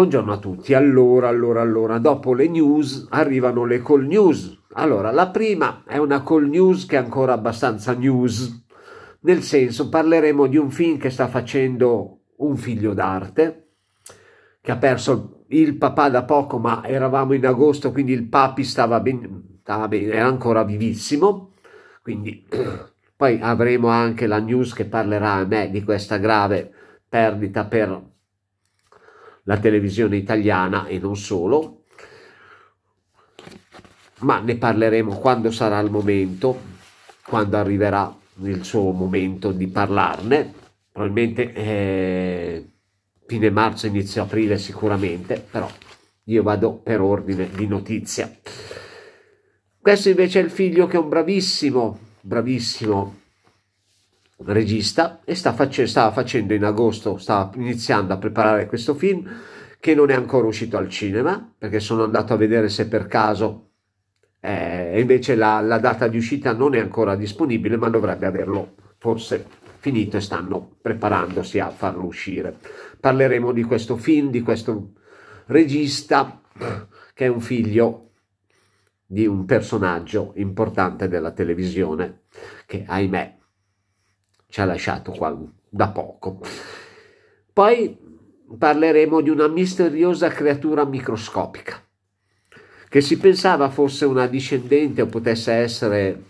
Buongiorno a tutti. Allora, allora, allora, dopo le news arrivano le call news. Allora, la prima è una call news che è ancora abbastanza news, nel senso parleremo di un film che sta facendo un figlio d'arte, che ha perso il papà da poco, ma eravamo in agosto, quindi il papi stava, bene, stava bene, era ancora vivissimo, quindi poi avremo anche la news che parlerà a me di questa grave perdita per la televisione italiana e non solo, ma ne parleremo quando sarà il momento, quando arriverà il suo momento di parlarne, probabilmente eh, fine marzo, inizio aprile sicuramente, però io vado per ordine di notizia. Questo invece è il figlio che è un bravissimo, bravissimo regista e sta facce- stava facendo in agosto, stava iniziando a preparare questo film che non è ancora uscito al cinema perché sono andato a vedere se per caso eh, invece la, la, data di uscita non è ancora disponibile ma dovrebbe averlo forse finito e stanno preparandosi a farlo uscire parleremo di questo film di questo regista che è un figlio di un personaggio importante della televisione che ahimè ci ha lasciato qua da poco. Poi parleremo di una misteriosa creatura microscopica che si pensava fosse una discendente o potesse essere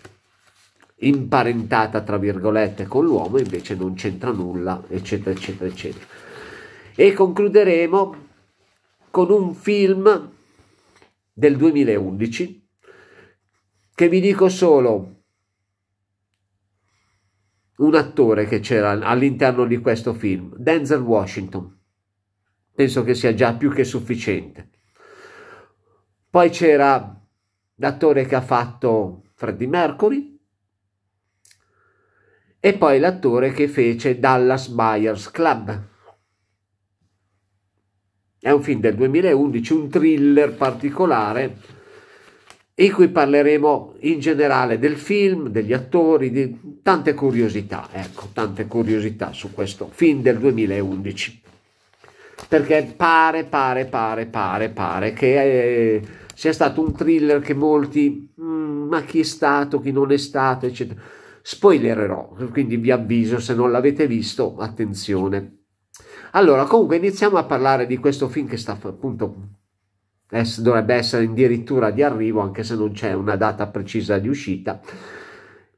imparentata tra virgolette con l'uomo, invece non c'entra nulla, eccetera, eccetera, eccetera. E concluderemo con un film del 2011 che vi dico solo un attore che c'era all'interno di questo film, Denzel Washington. Penso che sia già più che sufficiente. Poi c'era l'attore che ha fatto Freddie Mercury e poi l'attore che fece Dallas Buyers Club. È un film del 2011, un thriller particolare in cui parleremo in generale del film, degli attori, di tante curiosità, ecco, tante curiosità su questo film del 2011. Perché pare, pare, pare, pare, pare che eh, sia stato un thriller che molti, mm, ma chi è stato, chi non è stato, eccetera. Spoilererò, quindi vi avviso, se non l'avete visto, attenzione. Allora, comunque iniziamo a parlare di questo film che sta appunto dovrebbe essere addirittura di arrivo anche se non c'è una data precisa di uscita.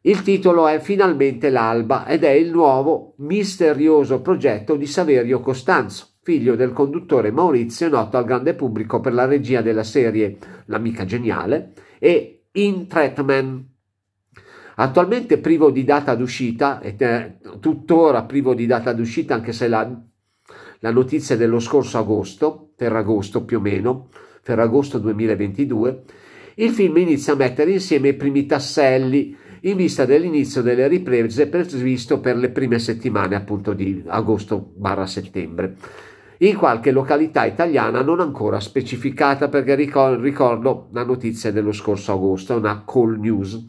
Il titolo è Finalmente l'alba ed è il nuovo misterioso progetto di Saverio Costanzo, figlio del conduttore Maurizio, noto al grande pubblico per la regia della serie L'amica geniale e In Treatment. Attualmente privo di data d'uscita, e tuttora privo di data d'uscita, anche se la, la notizia è dello scorso agosto, per agosto più o meno, Ferragosto 2022, il film inizia a mettere insieme i primi tasselli in vista dell'inizio delle riprese previsto per le prime settimane appunto di agosto-settembre in qualche località italiana non ancora specificata perché ricordo la notizia dello scorso agosto, è una call news.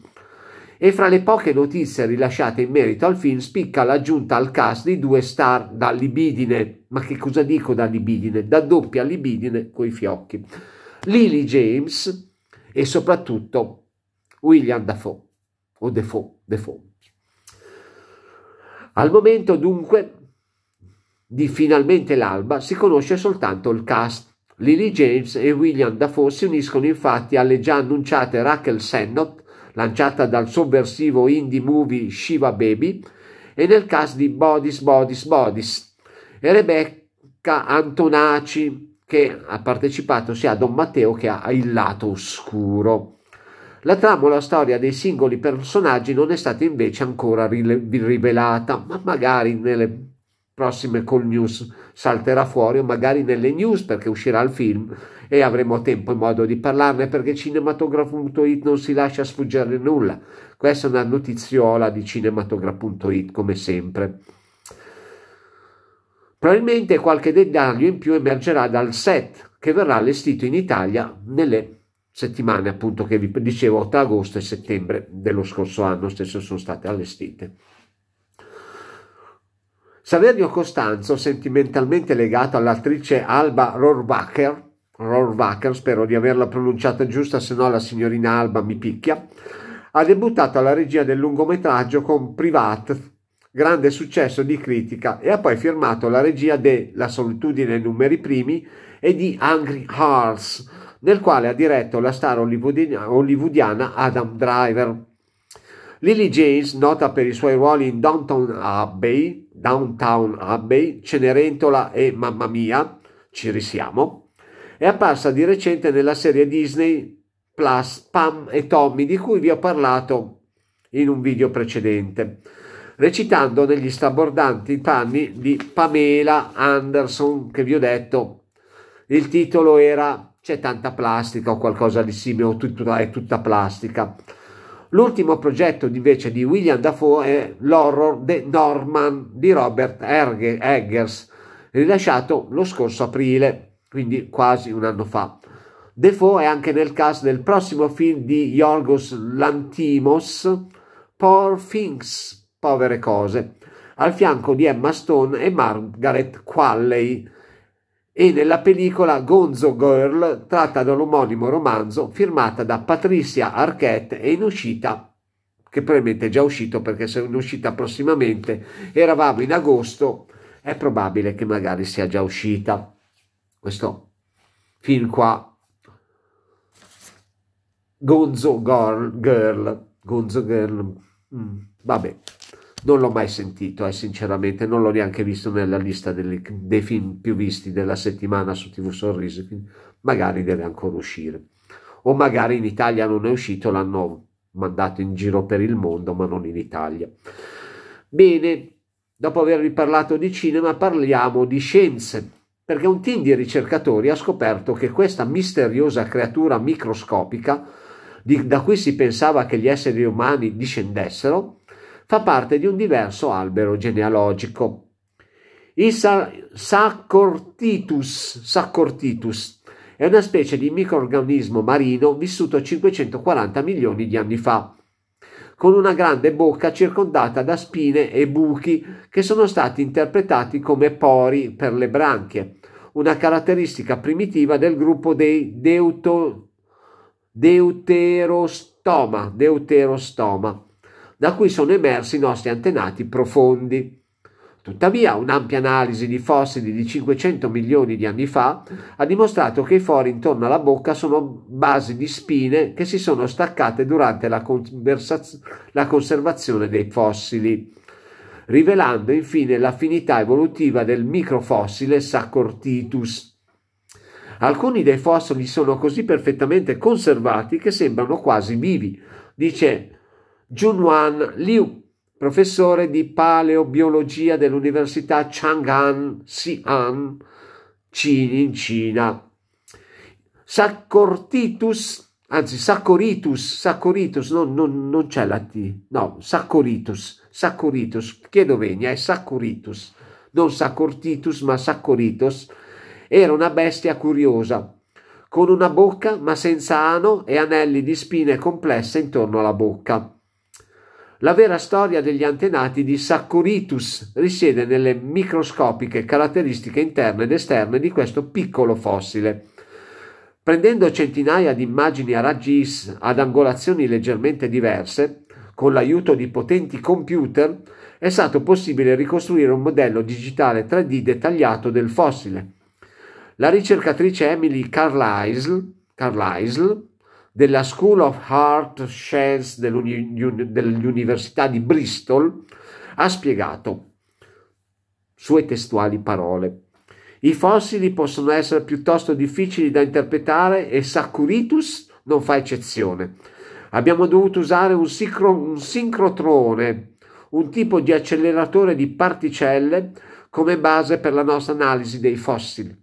E fra le poche notizie rilasciate in merito al film spicca l'aggiunta al cast di due star da libidine. Ma che cosa dico da libidine? Da doppia libidine coi fiocchi. Lily James e soprattutto William Dafoe o Defoe, Defoe. Al momento dunque di finalmente l'alba si conosce soltanto il cast. Lily James e William Dafoe si uniscono infatti alle già annunciate Raquel Sennott lanciata dal sovversivo indie movie Shiva Baby, e nel cast di Bodies, Bodies, Bodies e Rebecca Antonaci che ha partecipato sia a Don Matteo che a Il lato oscuro. La trama o la storia dei singoli personaggi non è stata invece ancora rivelata, ma magari nelle prossime call news salterà fuori o magari nelle news perché uscirà il film e avremo tempo e modo di parlarne perché cinematografo.it non si lascia sfuggire nulla. Questa è una notiziola di cinematografo.it come sempre. Probabilmente qualche dettaglio in più emergerà dal set che verrà allestito in Italia nelle settimane appunto che vi dicevo tra agosto e settembre dello scorso anno stesso sono state allestite. Saverio Costanzo, sentimentalmente legato all'attrice Alba Rohrwacher, Rohrwacher, spero di averla pronunciata giusta, se no la signorina Alba mi picchia, ha debuttato alla regia del lungometraggio con Privat, grande successo di critica, e ha poi firmato la regia de La solitudine ai numeri primi e di Angry Hearts, nel quale ha diretto la star hollywoodiana Adam Driver. Lily James, nota per i suoi ruoli in Downton Abbey, Downtown Abbey, Cenerentola e Mamma Mia, ci risiamo, è apparsa di recente nella serie Disney Plus Pam e Tommy di cui vi ho parlato in un video precedente, recitando negli stabordanti panni di Pamela Anderson che vi ho detto. Il titolo era C'è tanta plastica o qualcosa di simile, o tutta, è tutta plastica. L'ultimo progetto invece di William Dafoe è l'horror The Norman di Robert Eggers, rilasciato lo scorso aprile, quindi quasi un anno fa. Defoe è anche nel cast del prossimo film di Yorgos Lantimos, Poor Things, Povere Cose, al fianco di Emma Stone e Margaret Qualley, e nella pellicola Gonzo Girl tratta dall'omonimo romanzo firmata da Patricia Arquette e in uscita che probabilmente è già uscito perché se è in uscita prossimamente eravamo in agosto è probabile che magari sia già uscita questo film qua Gonzo Girl, Gonzo Girl mm, vabbè non l'ho mai sentito, eh, sinceramente, non l'ho neanche visto nella lista delle, dei film più visti della settimana su TV Sorrisi, quindi magari deve ancora uscire. O magari in Italia non è uscito, l'hanno mandato in giro per il mondo, ma non in Italia. Bene, dopo avervi parlato di cinema, parliamo di scienze, perché un team di ricercatori ha scoperto che questa misteriosa creatura microscopica, di, da cui si pensava che gli esseri umani discendessero, fa parte di un diverso albero genealogico. Il Saccortitus, Saccortitus è una specie di microorganismo marino vissuto 540 milioni di anni fa, con una grande bocca circondata da spine e buchi che sono stati interpretati come pori per le branchie, una caratteristica primitiva del gruppo dei deuto- deuterostoma, deuterostoma da cui sono emersi i nostri antenati profondi. Tuttavia, un'ampia analisi di fossili di 500 milioni di anni fa ha dimostrato che i fori intorno alla bocca sono basi di spine che si sono staccate durante la, la conservazione dei fossili, rivelando infine l'affinità evolutiva del microfossile Sacortitus. Alcuni dei fossili sono così perfettamente conservati che sembrano quasi vivi, dice Junwan Liu, professore di paleobiologia dell'Università Chang'an Xi'an, in Cina. Saccortitus, anzi Saccoritus, Saccoritus, no, no, non c'è la T, no, Saccoritus, Saccoritus, chiedo venia, è Saccoritus, non Saccortitus ma Saccoritus, era una bestia curiosa, con una bocca ma senza ano e anelli di spine complesse intorno alla bocca. La vera storia degli antenati di Saccuritus risiede nelle microscopiche caratteristiche interne ed esterne di questo piccolo fossile. Prendendo centinaia di immagini a raggi X ad angolazioni leggermente diverse, con l'aiuto di potenti computer, è stato possibile ricostruire un modello digitale 3D dettagliato del fossile. La ricercatrice Emily Carlisle, Carlisle della School of Art Science dell'Uni- dell'Università di Bristol, ha spiegato, sue testuali parole, i fossili possono essere piuttosto difficili da interpretare e Saccuritus non fa eccezione. Abbiamo dovuto usare un, sincro, un sincrotrone, un tipo di acceleratore di particelle, come base per la nostra analisi dei fossili.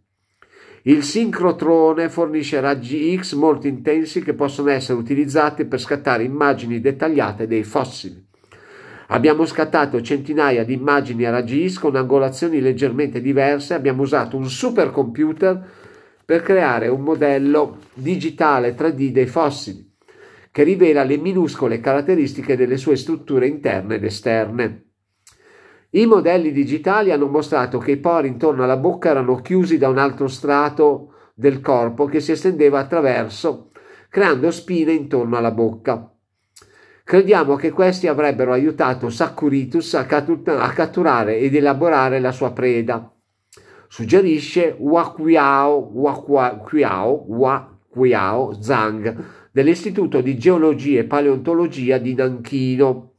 Il sincrotrone fornisce raggi X molto intensi che possono essere utilizzati per scattare immagini dettagliate dei fossili. Abbiamo scattato centinaia di immagini a raggi X con angolazioni leggermente diverse, abbiamo usato un supercomputer per creare un modello digitale 3D dei fossili, che rivela le minuscole caratteristiche delle sue strutture interne ed esterne. I modelli digitali hanno mostrato che i pori intorno alla bocca erano chiusi da un altro strato del corpo che si estendeva attraverso, creando spine intorno alla bocca. Crediamo che questi avrebbero aiutato Saccuritus a, catturare ed elaborare la sua preda. Suggerisce Wakuiao, Wakuiao, Wakuiao Zhang dell'Istituto di Geologia e Paleontologia di Nanchino.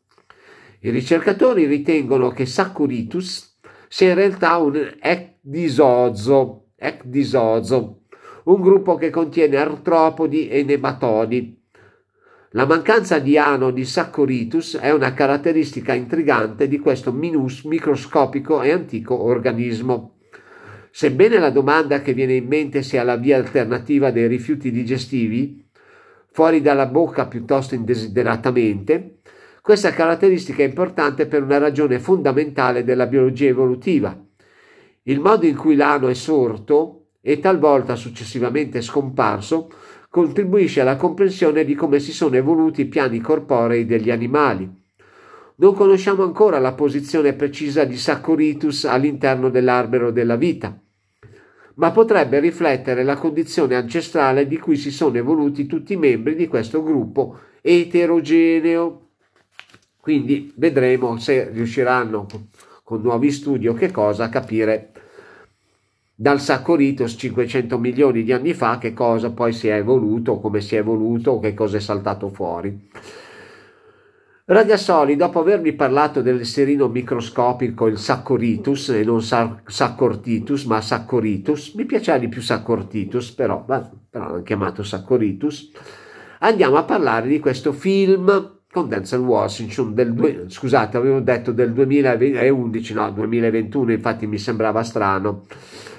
I ricercatori ritengono che Saccuritus sia in realtà un ecdisozo, ecdisozo un gruppo che contiene artropodi e nematodi. La mancanza di ano di Saccoritus è una caratteristica intrigante di questo minus microscopico e antico organismo. Sebbene la domanda che viene in mente sia la via alternativa dei rifiuti digestivi, fuori dalla bocca piuttosto indesideratamente, questa caratteristica è importante per una ragione fondamentale della biologia evolutiva. Il modo in cui l'ano è sorto e talvolta successivamente scomparso contribuisce alla comprensione di come si sono evoluti i piani corporei degli animali. Non conosciamo ancora la posizione precisa di Saccoritus all'interno dell'albero della vita, ma potrebbe riflettere la condizione ancestrale di cui si sono evoluti tutti i membri di questo gruppo eterogeneo quindi vedremo se riusciranno con nuovi studi o che cosa a capire dal Saccoritos 500 milioni di anni fa che cosa poi si è evoluto, come si è evoluto, che cosa è saltato fuori. Radiasoli, dopo avermi parlato dell'esserino microscopico, il Saccoritus, e non sa- Saccortitus, ma Saccoritus, mi piaceva di più Saccortitus, però, però l'hanno chiamato Saccoritus, andiamo a parlare di questo film con Denzel Washington del due, scusate avevo detto del 2011 no 2021 infatti mi sembrava strano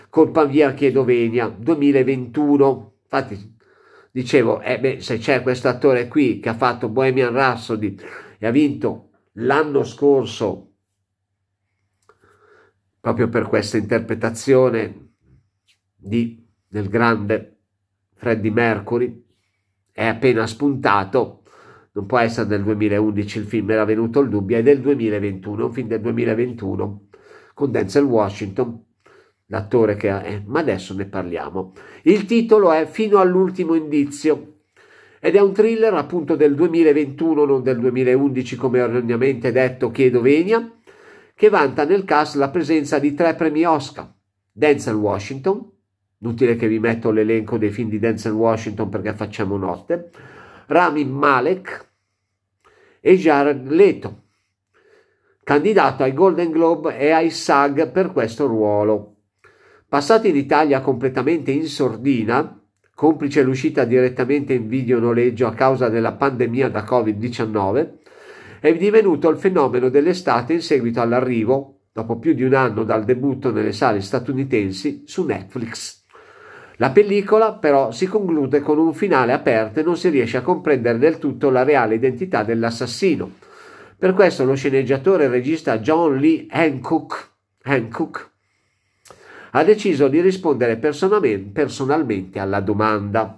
con Panvier Chiedovenia 2021 infatti dicevo eh beh, se c'è questo attore qui che ha fatto Bohemian Rhapsody e ha vinto l'anno scorso proprio per questa interpretazione di, del grande Freddie Mercury è appena spuntato non può essere del 2011 il film, era venuto il dubbio, è del 2021, un film del 2021 con Denzel Washington, l'attore che è, eh, ma adesso ne parliamo. Il titolo è Fino all'ultimo indizio ed è un thriller appunto del 2021, non del 2011 come erroneamente detto chiedo venia, che vanta nel cast la presenza di tre premi Oscar, Denzel Washington, inutile che vi metto l'elenco dei film di Denzel Washington perché facciamo notte, Rami Malek e Jared Leto, candidato ai Golden Globe e ai SAG per questo ruolo. Passato in Italia completamente in sordina, complice l'uscita direttamente in video noleggio a causa della pandemia da Covid-19, è divenuto il fenomeno dell'estate in seguito all'arrivo, dopo più di un anno dal debutto nelle sale statunitensi, su Netflix. La pellicola però si conclude con un finale aperto e non si riesce a comprendere del tutto la reale identità dell'assassino. Per questo lo sceneggiatore e regista John Lee Hancock, Hancock ha deciso di rispondere personalmente alla domanda.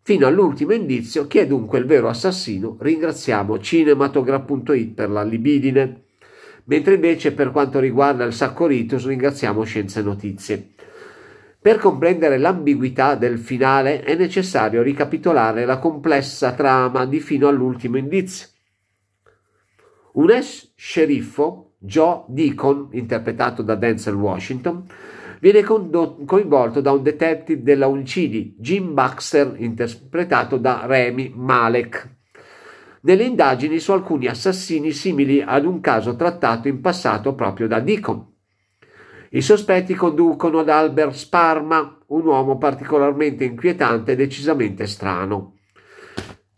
Fino all'ultimo indizio, chi è dunque il vero assassino? Ringraziamo cinematograph.it per la libidine, mentre invece per quanto riguarda il sacco ritus ringraziamo Scienze Notizie. Per comprendere l'ambiguità del finale è necessario ricapitolare la complessa trama di fino all'ultimo indizio. Un ex sceriffo, Joe Deacon, interpretato da Denzel Washington, viene coinvolto da un detective della Uncidi, Jim Baxter, interpretato da Remy Malek, nelle indagini su alcuni assassini simili ad un caso trattato in passato proprio da Deacon. I sospetti conducono ad Albert Sparma, un uomo particolarmente inquietante e decisamente strano.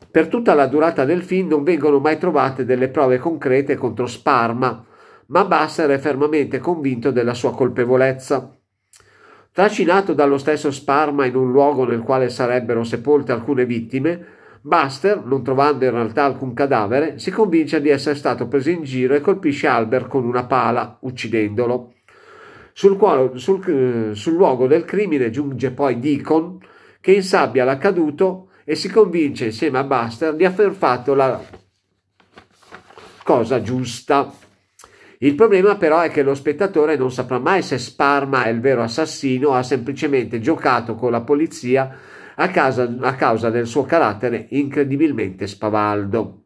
Per tutta la durata del film non vengono mai trovate delle prove concrete contro Sparma, ma Basser è fermamente convinto della sua colpevolezza. Trascinato dallo stesso Sparma in un luogo nel quale sarebbero sepolte alcune vittime, Buster, non trovando in realtà alcun cadavere, si convince di essere stato preso in giro e colpisce Albert con una pala, uccidendolo. Sul, cuore, sul, eh, sul luogo del crimine giunge poi Deacon, che insabbia l'accaduto e si convince insieme a Buster di aver fatto la cosa giusta. Il problema però è che lo spettatore non saprà mai se Sparma è il vero assassino o ha semplicemente giocato con la polizia a, casa, a causa del suo carattere incredibilmente spavaldo.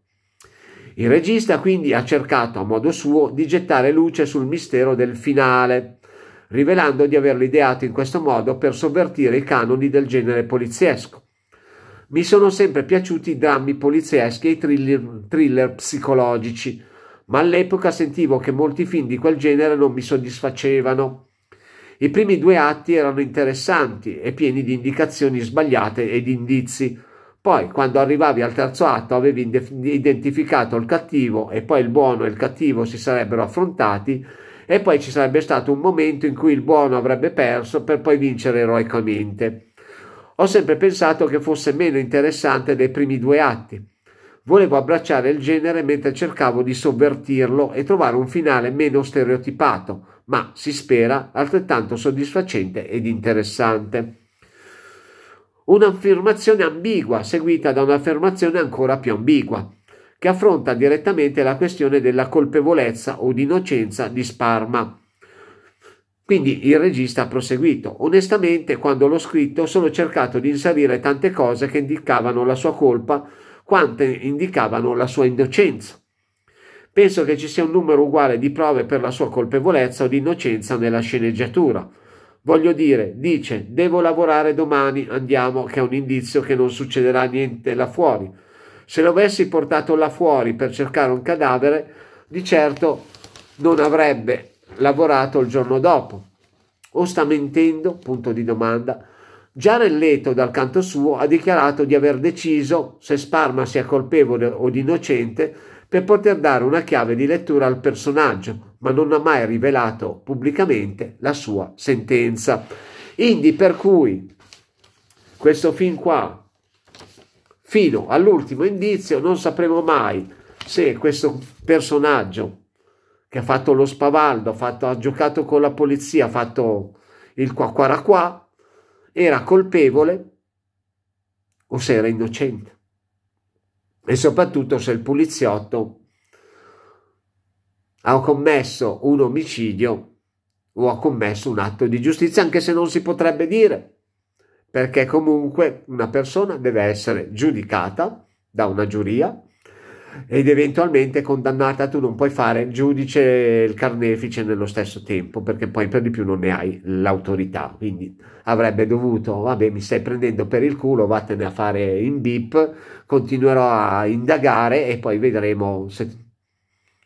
Il regista quindi ha cercato a modo suo di gettare luce sul mistero del finale, rivelando di averlo ideato in questo modo per sovvertire i canoni del genere poliziesco. Mi sono sempre piaciuti i drammi polizieschi e i thriller, thriller psicologici, ma all'epoca sentivo che molti film di quel genere non mi soddisfacevano. I primi due atti erano interessanti e pieni di indicazioni sbagliate e di indizi. Poi, quando arrivavi al terzo atto, avevi identificato il cattivo e poi il buono e il cattivo si sarebbero affrontati e poi ci sarebbe stato un momento in cui il buono avrebbe perso per poi vincere eroicamente. Ho sempre pensato che fosse meno interessante dei primi due atti. Volevo abbracciare il genere mentre cercavo di sovvertirlo e trovare un finale meno stereotipato, ma si spera altrettanto soddisfacente ed interessante. Un'affermazione ambigua seguita da un'affermazione ancora più ambigua che affronta direttamente la questione della colpevolezza o d'innocenza di Sparma. Quindi il regista ha proseguito. Onestamente, quando l'ho scritto, sono cercato di inserire tante cose che indicavano la sua colpa, quante indicavano la sua innocenza. Penso che ci sia un numero uguale di prove per la sua colpevolezza o di innocenza nella sceneggiatura. Voglio dire, dice, devo lavorare domani, andiamo, che è un indizio che non succederà niente là fuori. Se l'avessi portato là fuori per cercare un cadavere, di certo non avrebbe lavorato il giorno dopo. O sta mentendo? Punto di domanda. Già Giarelletto, dal canto suo, ha dichiarato di aver deciso se Sparma sia colpevole o innocente per poter dare una chiave di lettura al personaggio, ma non ha mai rivelato pubblicamente la sua sentenza. Indi per cui questo film qua fino all'ultimo indizio non sapremo mai se questo personaggio che ha fatto lo spavaldo, ha, fatto, ha giocato con la polizia, ha fatto il qua qua qua, era colpevole o se era innocente. E soprattutto se il poliziotto ha commesso un omicidio o ha commesso un atto di giustizia, anche se non si potrebbe dire perché comunque una persona deve essere giudicata da una giuria ed eventualmente condannata, tu non puoi fare il giudice e il carnefice nello stesso tempo perché poi per di più non ne hai l'autorità, quindi avrebbe dovuto, vabbè mi stai prendendo per il culo, vattene a fare in bip, continuerò a indagare e poi vedremo se,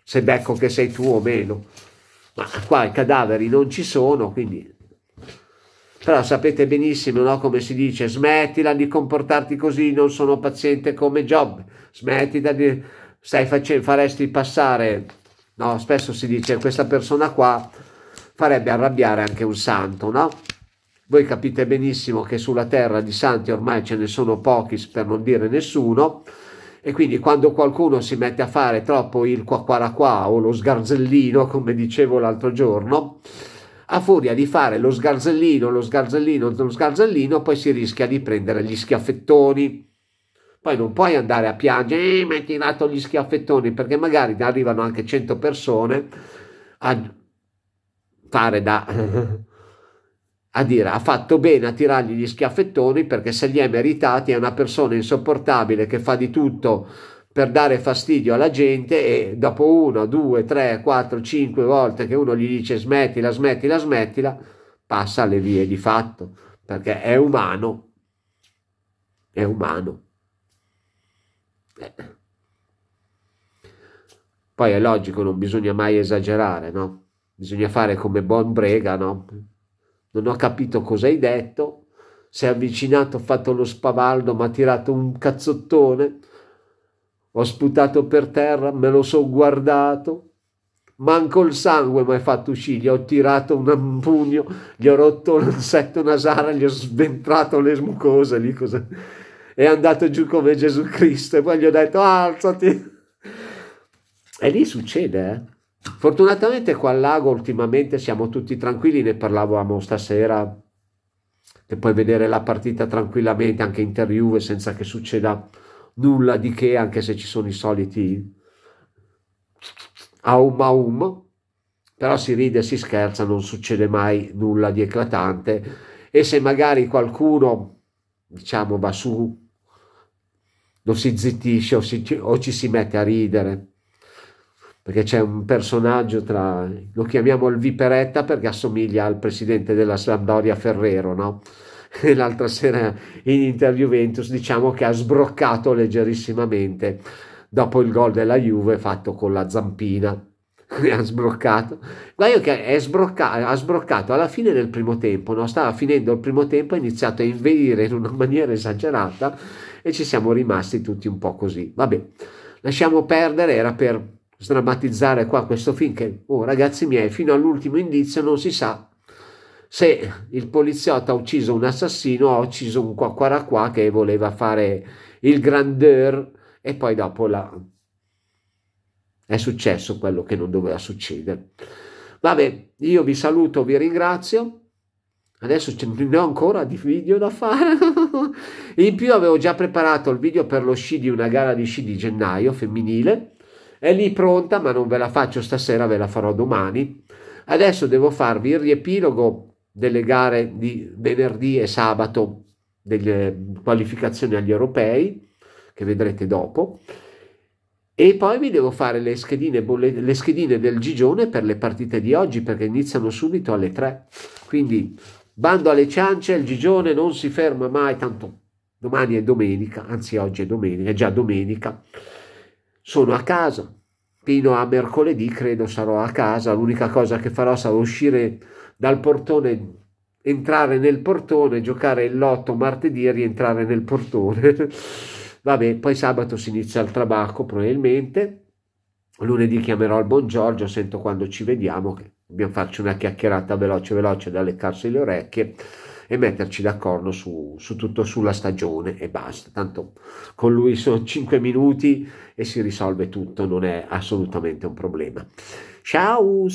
se becco che sei tu o meno. Ma qua i cadaveri non ci sono, quindi però sapete benissimo no? come si dice, smettila di comportarti così, non sono paziente come Job, smettila di... stai facendo, faresti passare, no? spesso si dice questa persona qua farebbe arrabbiare anche un santo, no? Voi capite benissimo che sulla terra di santi ormai ce ne sono pochi, per non dire nessuno, e quindi quando qualcuno si mette a fare troppo il qua qua quaquaraquà o lo sgarzellino, come dicevo l'altro giorno, a furia di fare lo sgarzellino, lo sgarzellino, lo sgarzellino, poi si rischia di prendere gli schiaffettoni. Poi non puoi andare a piangere, eh, mi hai tirato gli schiaffettoni, perché magari arrivano anche 100 persone a fare da... a dire ha fatto bene a tirargli gli schiaffettoni perché se li è meritati è una persona insopportabile che fa di tutto per dare fastidio alla gente e dopo una, due, tre, quattro, cinque volte che uno gli dice smettila, smettila, smettila, passa alle vie di fatto, perché è umano, è umano. Eh. Poi è logico, non bisogna mai esagerare, no? Bisogna fare come buon brega, no? Non ho capito cosa hai detto, sei è avvicinato, fatto lo spavaldo, mi ha tirato un cazzottone, ho sputato per terra, me lo so guardato. Manco il sangue mi hai fatto uscire, gli ho tirato un pugno, gli ho rotto l'ansetto nasale, gli ho sventrato le mucose lì. Cosa... È andato giù come Gesù Cristo e poi gli ho detto alzati. E lì succede, eh? Fortunatamente qua al lago ultimamente siamo tutti tranquilli, ne parlavamo stasera, che puoi vedere la partita tranquillamente anche in Juve senza che succeda nulla di che, anche se ci sono i soliti aum aum, però si ride, si scherza, non succede mai nulla di eclatante e se magari qualcuno, diciamo, va su, non si zittisce o, si, o ci si mette a ridere, perché c'è un personaggio tra, lo chiamiamo il Viperetta perché assomiglia al presidente della Sampdoria Ferrero, no? l'altra sera in Inter Juventus, diciamo che ha sbroccato leggerissimamente dopo il gol della Juve fatto con la zampina. ha sbroccato, guarda che sbrocca ha sbroccato alla fine del primo tempo. No? Stava finendo il primo tempo, ha iniziato a inveire in una maniera esagerata e ci siamo rimasti tutti un po' così. Vabbè, lasciamo perdere. Era per sdrammatizzare qua questo film che, oh ragazzi miei, fino all'ultimo indizio non si sa se il poliziotto ha ucciso un assassino, ha ucciso un qua qua qua che voleva fare il grandeur e poi dopo la... è successo quello che non doveva succedere. Vabbè, io vi saluto, vi ringrazio. Adesso ne ho ancora di video da fare. In più avevo già preparato il video per lo sci di una gara di sci di gennaio femminile. È lì pronta, ma non ve la faccio stasera, ve la farò domani. Adesso devo farvi il riepilogo delle gare di venerdì e sabato delle qualificazioni agli europei, che vedrete dopo. E poi vi devo fare le schedine, le schedine del Gigione per le partite di oggi, perché iniziano subito alle 3. Quindi bando alle ciance, il Gigione non si ferma mai, tanto domani è domenica, anzi oggi è domenica, è già domenica. Sono a casa, fino a mercoledì credo sarò a casa, l'unica cosa che farò sarà uscire dal portone, entrare nel portone, giocare il lotto martedì e rientrare nel portone. Vabbè, poi sabato si inizia il trabacco probabilmente. Lunedì chiamerò il buon Giorgio, sento quando ci vediamo, che dobbiamo farci una chiacchierata veloce veloce da leccarsi le orecchie e metterci d'accordo su, su, tutto sulla stagione e basta. Tanto con lui sono 5 minuti e si risolve tutto, non è assolutamente un problema. Ciao!